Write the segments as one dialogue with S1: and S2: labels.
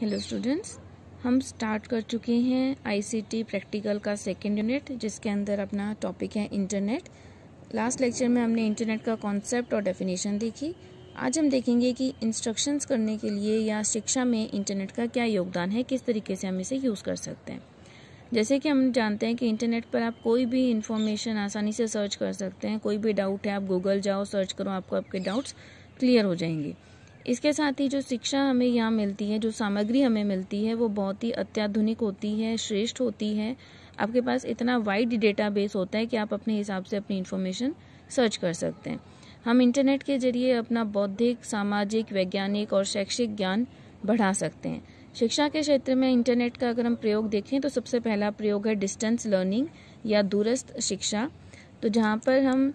S1: hello students हम start कर चुके हैं आईसीटी प्रैक्टिकल का सेकेंड यूनिट जिसके अंदर अपना टॉपिक है इंटरनेट लास्ट लेक्चर में हमने इंटरनेट का कॉन्सेप्ट और डेफिनेशन देखी आज हम देखेंगे कि इंस्ट्रक्शंस करने के लिए या शिक्षा में इंटरनेट का क्या योगदान है किस तरीके से हम इसे यूज़ कर सकते हैं जैसे कि हम जानते हैं कि इंटरनेट पर आप कोई भी इंफॉर्मेशन आसानी से सर्च कर सकते हैं कोई भी डाउट है आप गूगल जाओ सर्च करो आपको आपके डाउट्स क्लियर हो जाएंगे इसके साथ ही जो शिक्षा हमें यहाँ मिलती है जो सामग्री हमें मिलती है वो बहुत ही अत्याधुनिक होती है श्रेष्ठ होती है आपके पास इतना वाइड डेटाबेस होता है कि आप अपने हिसाब से अपनी इन्फॉर्मेशन सर्च कर सकते हैं हम इंटरनेट के जरिए अपना बौद्धिक सामाजिक वैज्ञानिक और शैक्षिक ज्ञान बढ़ा सकते हैं शिक्षा के क्षेत्र में इंटरनेट का अगर हम प्रयोग देखें तो सबसे पहला प्रयोग है डिस्टेंस लर्निंग या दूरस्थ शिक्षा तो जहाँ पर हम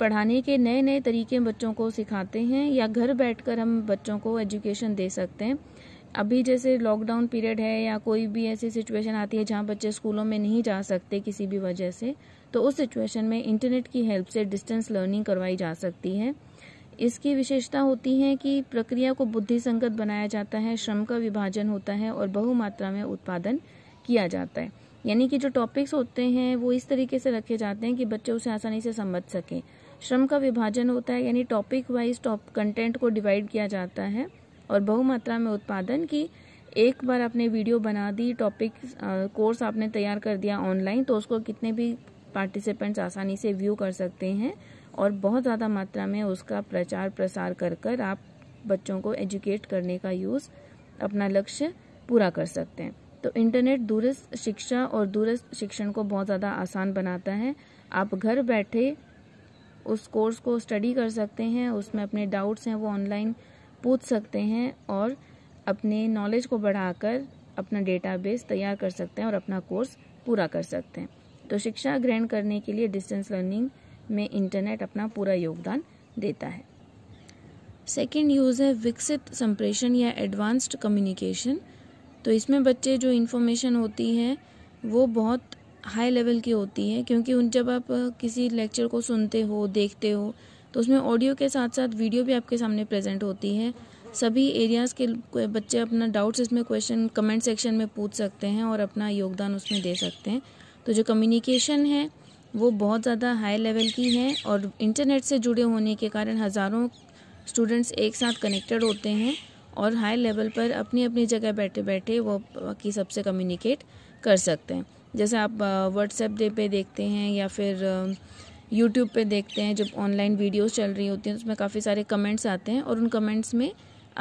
S1: पढ़ाने के नए नए तरीके बच्चों को सिखाते हैं या घर बैठकर हम बच्चों को एजुकेशन दे सकते हैं अभी जैसे लॉकडाउन पीरियड है या कोई भी ऐसी सिचुएशन आती है जहां बच्चे स्कूलों में नहीं जा सकते किसी भी वजह से तो उस सिचुएशन में इंटरनेट की हेल्प से डिस्टेंस लर्निंग करवाई जा सकती है इसकी विशेषता होती है कि प्रक्रिया को बुद्धिसंगत बनाया जाता है श्रम का विभाजन होता है और बहुमात्रा में उत्पादन किया जाता है यानी कि जो टॉपिक्स होते हैं वो इस तरीके से रखे जाते हैं कि बच्चे उसे आसानी से समझ सकें श्रम का विभाजन होता है यानी टॉपिक वाइज टॉप कंटेंट को डिवाइड किया जाता है और बहुमात्रा में उत्पादन की एक बार आपने वीडियो बना दी टॉपिक कोर्स आपने तैयार कर दिया ऑनलाइन तो उसको कितने भी पार्टिसिपेंट्स आसानी से व्यू कर सकते हैं और बहुत ज़्यादा मात्रा में उसका प्रचार प्रसार कर कर आप बच्चों को एजुकेट करने का यूज़ अपना लक्ष्य पूरा कर सकते हैं तो इंटरनेट दूरस्थ शिक्षा और दूरस्थ शिक्षण को बहुत ज़्यादा आसान बनाता है आप घर बैठे उस कोर्स को स्टडी कर सकते हैं उसमें अपने डाउट्स हैं वो ऑनलाइन पूछ सकते हैं और अपने नॉलेज को बढ़ाकर अपना डेटाबेस तैयार कर सकते हैं और अपना कोर्स पूरा कर सकते हैं तो शिक्षा ग्रहण करने के लिए डिस्टेंस लर्निंग में इंटरनेट अपना पूरा योगदान देता है सेकेंड यूज़ है विकसित संप्रेषण या एडवांस्ड कम्युनिकेशन तो इसमें बच्चे जो इन्फॉर्मेशन होती है वो बहुत हाई लेवल की होती है क्योंकि उन जब आप किसी लेक्चर को सुनते हो देखते हो तो उसमें ऑडियो के साथ साथ वीडियो भी आपके सामने प्रेजेंट होती है सभी एरियाज़ के बच्चे अपना डाउट्स इसमें क्वेश्चन कमेंट सेक्शन में पूछ सकते हैं और अपना योगदान उसमें दे सकते हैं तो जो कम्युनिकेशन है वो बहुत ज़्यादा हाई लेवल की है और इंटरनेट से जुड़े होने के कारण हज़ारों स्टूडेंट्स एक साथ कनेक्टेड होते हैं और हाई लेवल पर अपनी अपनी जगह बैठे बैठे वो बाकी सबसे कम्युनिकेट कर सकते हैं जैसे आप व्हाट्सएप डे पे देखते हैं या फिर यूट्यूब पे देखते हैं जब ऑनलाइन वीडियोस चल रही होती हैं तो उसमें काफ़ी सारे कमेंट्स आते हैं और उन कमेंट्स में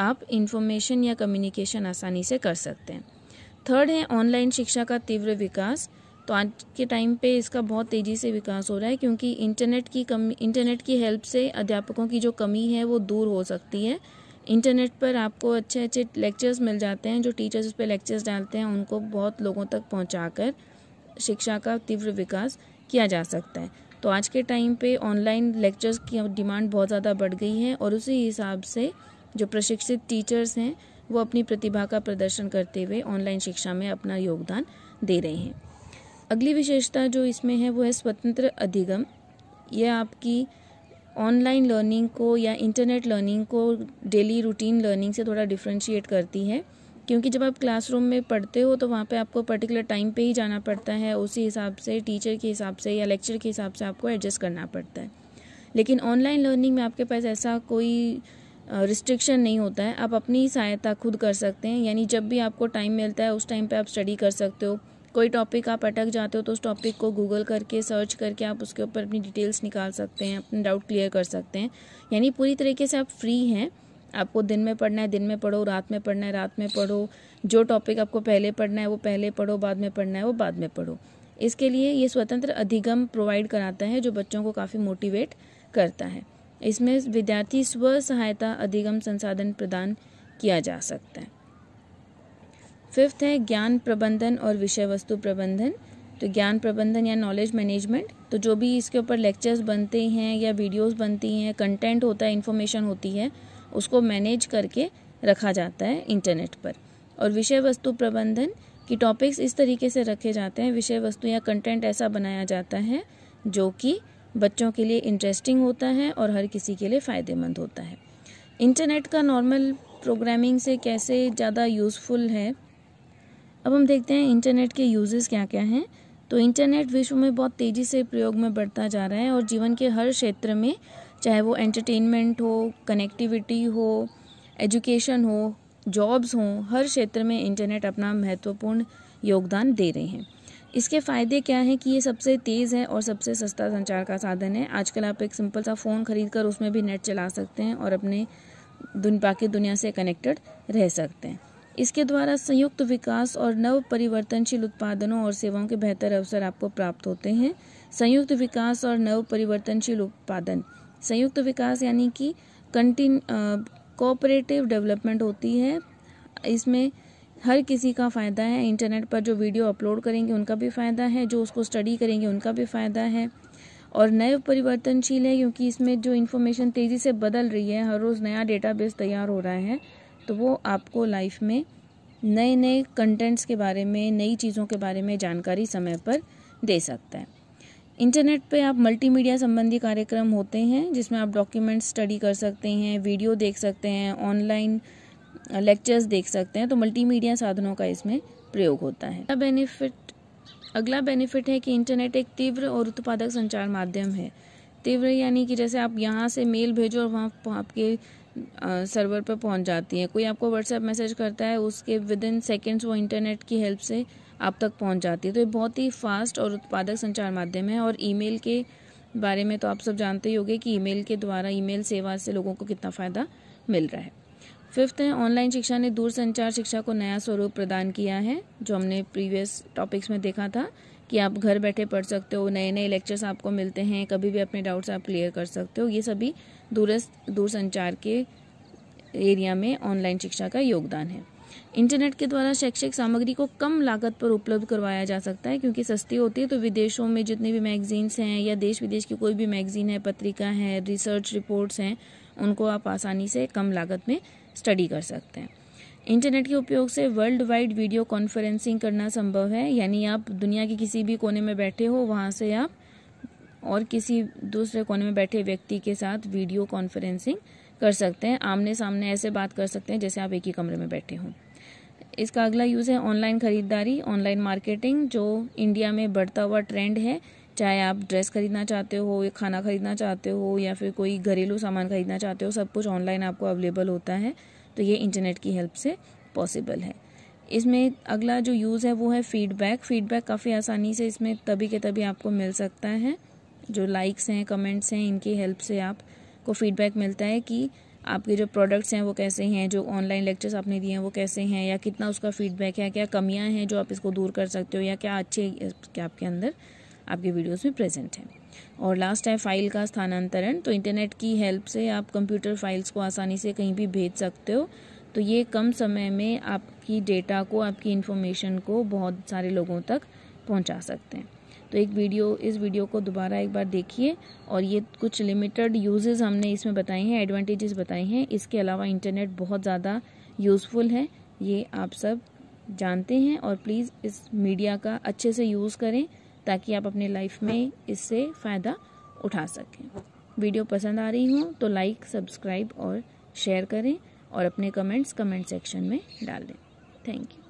S1: आप इन्फॉर्मेशन या कम्युनिकेशन आसानी से कर सकते हैं थर्ड है ऑनलाइन शिक्षा का तीव्र विकास तो आज के टाइम पे इसका बहुत तेज़ी से विकास हो रहा है क्योंकि इंटरनेट की कमी इंटरनेट की हेल्प से अध्यापकों की जो कमी है वो दूर हो सकती है इंटरनेट पर आपको अच्छे अच्छे लेक्चर्स मिल जाते हैं जो टीचर्स उस पर लेक्चर्स डालते हैं उनको बहुत लोगों तक पहुँचा शिक्षा का तीव्र विकास किया जा सकता है तो आज के टाइम पे ऑनलाइन लेक्चर्स की डिमांड बहुत ज़्यादा बढ़ गई है और उसी हिसाब से जो प्रशिक्षित टीचर्स हैं वो अपनी प्रतिभा का प्रदर्शन करते हुए ऑनलाइन शिक्षा में अपना योगदान दे रहे हैं अगली विशेषता जो इसमें है वो है स्वतंत्र अधिगम यह आपकी ऑनलाइन लर्निंग को या इंटरनेट लर्निंग को डेली रूटीन लर्निंग से थोड़ा डिफ्रेंशिएट करती है क्योंकि जब आप क्लासरूम में पढ़ते हो तो वहाँ पे आपको पर्टिकुलर टाइम पे ही जाना पड़ता है उसी हिसाब से टीचर के हिसाब से या लेक्चर के हिसाब से आपको एडजस्ट करना पड़ता है लेकिन ऑनलाइन लर्निंग में आपके पास ऐसा कोई रिस्ट्रिक्शन नहीं होता है आप अपनी सहायता खुद कर सकते हैं यानी जब भी आपको टाइम मिलता है उस टाइम पर आप स्टडी कर सकते हो कोई टॉपिक आप अटक जाते हो तो उस टॉपिक को गूगल करके सर्च करके आप उसके ऊपर अपनी डिटेल्स निकाल सकते हैं अपने डाउट क्लियर कर सकते हैं यानी पूरी तरीके से आप फ्री हैं आपको दिन में पढ़ना है दिन में पढ़ो रात में पढ़ना है रात में पढ़ो जो टॉपिक आपको पहले पढ़ना है वो पहले पढ़ो बाद में पढ़ना है वो बाद में पढ़ो इसके लिए ये स्वतंत्र अधिगम प्रोवाइड कराता है जो बच्चों को काफ़ी मोटिवेट करता है इसमें विद्यार्थी स्व सहायता अधिगम संसाधन प्रदान किया जा सकता है फिफ्थ है ज्ञान प्रबंधन और विषय वस्तु प्रबंधन तो ज्ञान प्रबंधन या नॉलेज मैनेजमेंट तो जो भी इसके ऊपर लेक्चर्स बनते हैं या वीडियोस बनती हैं कंटेंट होता है इन्फॉर्मेशन होती है उसको मैनेज करके रखा जाता है इंटरनेट पर और विषय वस्तु प्रबंधन की टॉपिक्स इस तरीके से रखे जाते हैं विषय वस्तु या कंटेंट ऐसा बनाया जाता है जो कि बच्चों के लिए इंटरेस्टिंग होता है और हर किसी के लिए फ़ायदेमंद होता है इंटरनेट का नॉर्मल प्रोग्रामिंग से कैसे ज़्यादा यूज़फुल है अब हम देखते हैं इंटरनेट के यूजेस क्या क्या हैं तो इंटरनेट विश्व में बहुत तेज़ी से प्रयोग में बढ़ता जा रहा है और जीवन के हर क्षेत्र में चाहे वो एंटरटेनमेंट हो कनेक्टिविटी हो एजुकेशन हो जॉब्स हों हर क्षेत्र में इंटरनेट अपना महत्वपूर्ण योगदान दे रहे हैं इसके फ़ायदे क्या हैं कि ये सबसे तेज़ है और सबसे सस्ता संचार का साधन है आजकल आप एक सिंपल सा फ़ोन खरीद कर उसमें भी नेट चला सकते हैं और अपने दुन बाकी दुनिया से कनेक्टेड रह सकते हैं इसके द्वारा संयुक्त विकास और नव परिवर्तनशील उत्पादनों और सेवाओं के बेहतर अवसर आपको प्राप्त होते हैं संयुक्त विकास और नव परिवर्तनशील उत्पादन संयुक्त विकास यानी कि कंटिन कोऑपरेटिव डेवलपमेंट होती है इसमें हर किसी का फ़ायदा है इंटरनेट पर जो वीडियो अपलोड करेंगे उनका भी फ़ायदा है जो उसको स्टडी करेंगे उनका भी फ़ायदा है और नए परिवर्तनशील है क्योंकि इसमें जो इन्फॉर्मेशन तेज़ी से बदल रही है हर रोज़ नया डेटाबेस तैयार हो रहा है तो वो आपको लाइफ में नए नए कंटेंट्स के बारे में नई चीज़ों के बारे में जानकारी समय पर दे सकता है इंटरनेट पे आप मल्टीमीडिया संबंधी कार्यक्रम होते हैं जिसमें आप डॉक्यूमेंट्स स्टडी कर सकते हैं वीडियो देख सकते हैं ऑनलाइन लेक्चर्स देख सकते हैं तो मल्टीमीडिया साधनों का इसमें प्रयोग होता है अगला बेनिफिट अगला बेनिफिट है कि इंटरनेट एक तीव्र और उत्पादक संचार माध्यम है तीव्र यानी कि जैसे आप यहाँ से मेल भेजो और वहाँ आपके सर्वर पर पहुँच जाती है कोई आपको व्हाट्सएप मैसेज करता है उसके विद इन सेकेंड्स वो इंटरनेट की हेल्प से आप तक पहुंच जाती है तो ये बहुत ही फास्ट और उत्पादक संचार माध्यम है और ईमेल के बारे में तो आप सब जानते ही होंगे कि ईमेल के द्वारा ईमेल सेवा से लोगों को कितना फ़ायदा मिल रहा है फिफ्थ है ऑनलाइन शिक्षा ने दूरसंचार शिक्षा को नया स्वरूप प्रदान किया है जो हमने प्रीवियस टॉपिक्स में देखा था कि आप घर बैठे पढ़ सकते हो नए नए लेक्चर्स आपको मिलते हैं कभी भी अपने डाउट्स आप क्लियर कर सकते हो ये सभी दूरस्थ दूरसंचार के एरिया में ऑनलाइन शिक्षा का योगदान है इंटरनेट के द्वारा शैक्षिक सामग्री को कम लागत पर उपलब्ध करवाया जा सकता है क्योंकि सस्ती होती है तो विदेशों में जितने भी मैगजीन्स हैं या देश विदेश की कोई भी मैगजीन है पत्रिका है रिसर्च रिपोर्ट्स हैं उनको आप आसानी से कम लागत में स्टडी कर सकते हैं इंटरनेट के उपयोग से वर्ल्ड वाइड वीडियो कॉन्फ्रेंसिंग करना संभव है यानी आप दुनिया के किसी भी कोने में बैठे हो वहाँ से आप और किसी दूसरे कोने में बैठे व्यक्ति के साथ वीडियो कॉन्फ्रेंसिंग कर सकते हैं आमने सामने ऐसे बात कर सकते हैं जैसे आप एक ही कमरे में बैठे हों इसका अगला यूज़ है ऑनलाइन ख़रीदारी ऑनलाइन मार्केटिंग जो इंडिया में बढ़ता हुआ ट्रेंड है चाहे आप ड्रेस खरीदना चाहते हो या खाना खरीदना चाहते हो या फिर कोई घरेलू सामान खरीदना चाहते हो सब कुछ ऑनलाइन आपको अवेलेबल होता है तो ये इंटरनेट की हेल्प से पॉसिबल है इसमें अगला जो यूज़ है वो है फीडबैक फीडबैक काफ़ी आसानी से इसमें तभी के तभी आपको मिल सकता है जो लाइक्स हैं कमेंट्स हैं इनकी हेल्प से आप को फीडबैक मिलता है कि आपके जो प्रोडक्ट्स हैं वो कैसे हैं जो ऑनलाइन लेक्चर्स आपने दिए हैं वो कैसे हैं या कितना उसका फीडबैक है क्या कमियां हैं जो आप इसको दूर कर सकते हो या क्या अच्छे क्या आपके अंदर आपके वीडियोस में प्रेजेंट हैं और लास्ट है फाइल का स्थानांतरण तो इंटरनेट की हेल्प से आप कंप्यूटर फाइल्स को आसानी से कहीं भी भेज सकते हो तो ये कम समय में आपकी डेटा को आपकी इन्फॉर्मेशन को बहुत सारे लोगों तक पहुँचा सकते हैं तो एक वीडियो इस वीडियो को दोबारा एक बार देखिए और ये कुछ लिमिटेड यूजेस हमने इसमें बताए हैं एडवांटेजेस बताए हैं इसके अलावा इंटरनेट बहुत ज़्यादा यूज़फुल है ये आप सब जानते हैं और प्लीज़ इस मीडिया का अच्छे से यूज़ करें ताकि आप अपने लाइफ में इससे फ़ायदा उठा सकें वीडियो पसंद आ रही हो तो लाइक सब्सक्राइब और शेयर करें और अपने कमेंट्स कमेंट सेक्शन में डाल दें थैंक यू